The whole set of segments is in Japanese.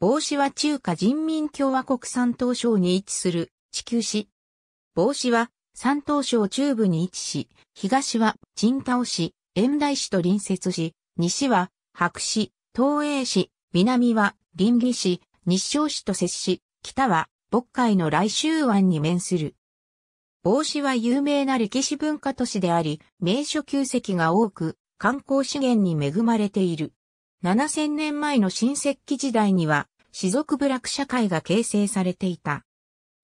帽子は中華人民共和国山東省に位置する地球市。帽子は山東省中部に位置し、東は陳島市、遠大市と隣接し、西は白市、東映市、南は林義市、日照市と接し、北は渤海の来州湾に面する。帽子は有名な歴史文化都市であり、名所旧跡が多く、観光資源に恵まれている。7000年前の新石器時代には、氏族部落社会が形成されていた。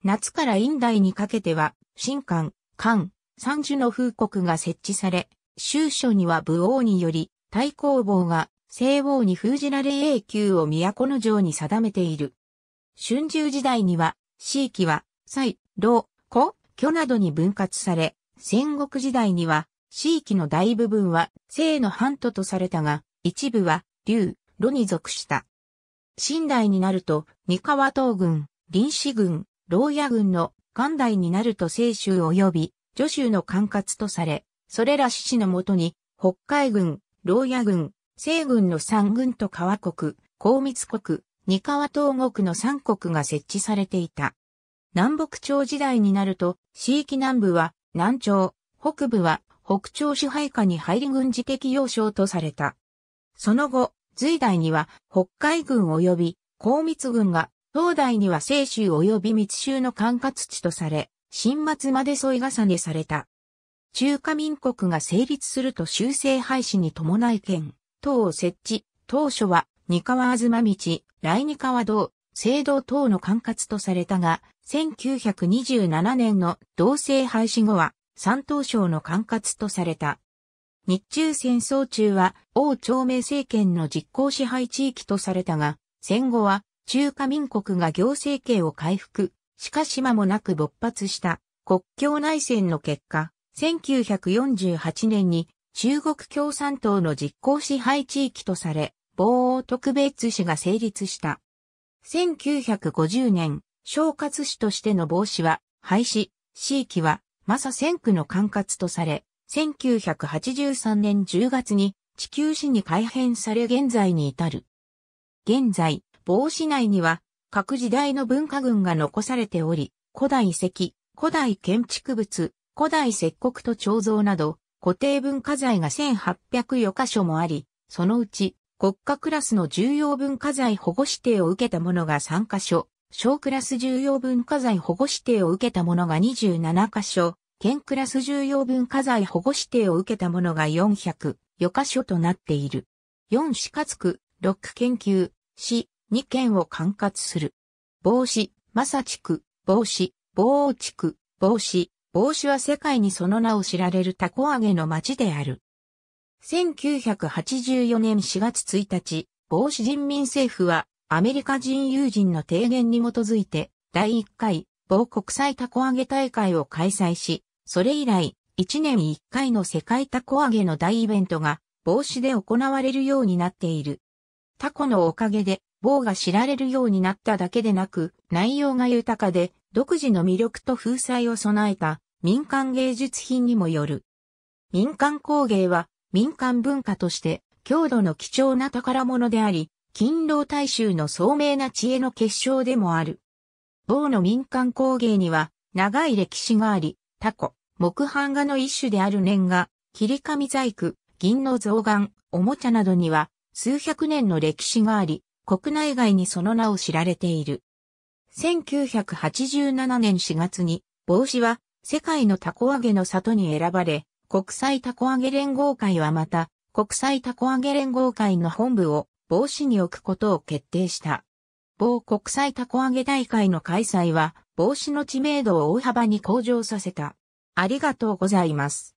夏から陰代にかけては、新館、漢、三樹の風国が設置され、州所には武王により、太公望が西王に封じられ永久を都の城に定めている。春秋時代には、地域は、蔡、老、古、巨などに分割され、戦国時代には、地域の大部分は、西の半島とされたが、一部は、劉、炉に属した。清代になると、三河東軍、臨死軍、牢屋軍の元代になると清州及び徐州の管轄とされ、それら氏のもとに、北海軍、牢屋軍、西軍の三軍と川国、高密国、三河東国の三国が設置されていた。南北朝時代になると、地域南部は南朝、北部は北朝支配下に入り軍事的要衝とされた。その後、隋代には北海軍及び高密軍が、東代には清州及び密州の管轄地とされ、新末まで添い重ねされた。中華民国が成立すると修正廃止に伴い県、等を設置、当初は二川あずま道、来二川道、聖堂等の管轄とされたが、1927年の同性廃止後は、三東省の管轄とされた。日中戦争中は王朝明政権の実効支配地域とされたが、戦後は中華民国が行政権を回復、しかし間もなく勃発した国境内戦の結果、1948年に中国共産党の実効支配地域とされ、防王特別市が成立した。1950年、小括市としての防止は廃止、市域はまさ戦区の管轄とされ、1983年10月に地球史に改変され現在に至る。現在、帽子内には各時代の文化群が残されており、古代遺跡、古代建築物、古代石刻と彫像など固定文化財が1800余箇所もあり、そのうち国家クラスの重要文化財保護指定を受けたものが3箇所、小クラス重要文化財保護指定を受けたものが27箇所、県クラス重要文化財保護指定を受けたものが400、余箇所となっている。4市活区、6研究、市、2県を管轄する。防止、正地区、防止、防王地区、防止、防止は世界にその名を知られるタコ揚げの町である。1984年4月1日、防止人民政府はアメリカ人友人の提言に基づいて第1回某国際タコ揚げ大会を開催し、それ以来、1年1回の世界タコ揚げの大イベントが、帽子で行われるようになっている。タコのおかげで、棒が知られるようになっただけでなく、内容が豊かで、独自の魅力と風采を備えた民間芸術品にもよる。民間工芸は民間文化として郷土の貴重な宝物であり、勤労大衆の聡明な知恵の結晶でもある。某の民間工芸には長い歴史があり、タコ、木版画の一種である年画、切り紙細工、銀の象眼、おもちゃなどには数百年の歴史があり、国内外にその名を知られている。1987年4月に、帽子は世界のタコ揚げの里に選ばれ、国際タコ揚げ連合会はまた、国際タコ揚げ連合会の本部を帽子に置くことを決定した。某国際タコ揚げ大会の開催は、帽子の知名度を大幅に向上させた。ありがとうございます。